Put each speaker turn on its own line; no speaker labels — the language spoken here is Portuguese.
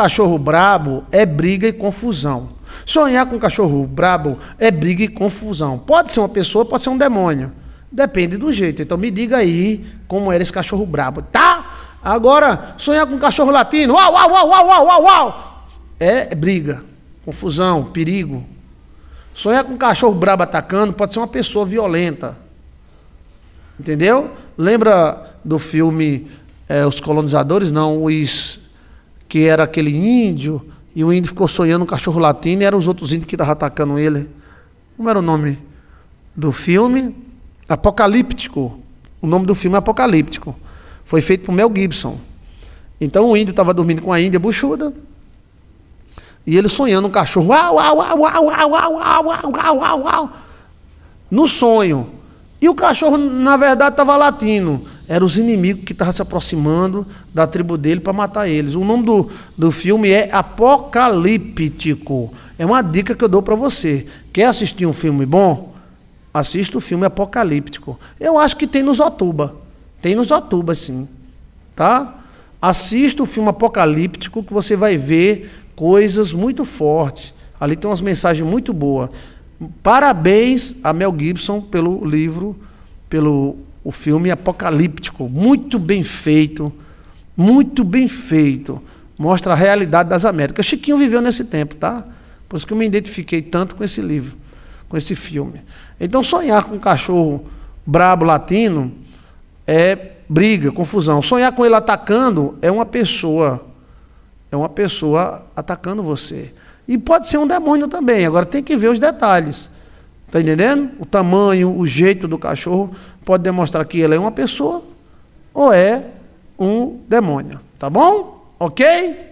Cachorro brabo é briga e confusão. Sonhar com cachorro brabo é briga e confusão. Pode ser uma pessoa, pode ser um demônio. Depende do jeito. Então me diga aí como era esse cachorro brabo, tá? Agora, sonhar com cachorro latino, uau, uau, uau, uau, uau, uau, uau. É briga, confusão, perigo. Sonhar com cachorro brabo atacando pode ser uma pessoa violenta. Entendeu? Lembra do filme é, Os Colonizadores? Não, os que era aquele índio, e o índio ficou sonhando um cachorro latino, e eram os outros índios que estavam atacando ele. Como era o nome do filme? Apocalíptico. O nome do filme é Apocalíptico. Foi feito por Mel Gibson. Então o índio estava dormindo com a índia buchuda, e ele sonhando um cachorro. Uau, uau, uau, uau, uau, uau, uau, uau, uau, No sonho. E o cachorro, na verdade, estava latindo eram os inimigos que estavam se aproximando da tribo dele para matar eles. O nome do, do filme é Apocalíptico. É uma dica que eu dou para você. Quer assistir um filme bom? Assista o filme Apocalíptico. Eu acho que tem nos Otuba. Tem nos Otuba, sim. Tá? Assista o filme Apocalíptico que você vai ver coisas muito fortes. Ali tem umas mensagens muito boas. Parabéns a Mel Gibson pelo livro, pelo o filme apocalíptico, muito bem feito, muito bem feito. Mostra a realidade das Américas. Chiquinho viveu nesse tempo, tá? Por isso que eu me identifiquei tanto com esse livro, com esse filme. Então, sonhar com um cachorro brabo latino é briga, confusão. Sonhar com ele atacando é uma pessoa, é uma pessoa atacando você. E pode ser um demônio também. Agora tem que ver os detalhes. Tá entendendo? O tamanho, o jeito do cachorro pode demonstrar que ele é uma pessoa ou é um demônio. Tá bom? Ok?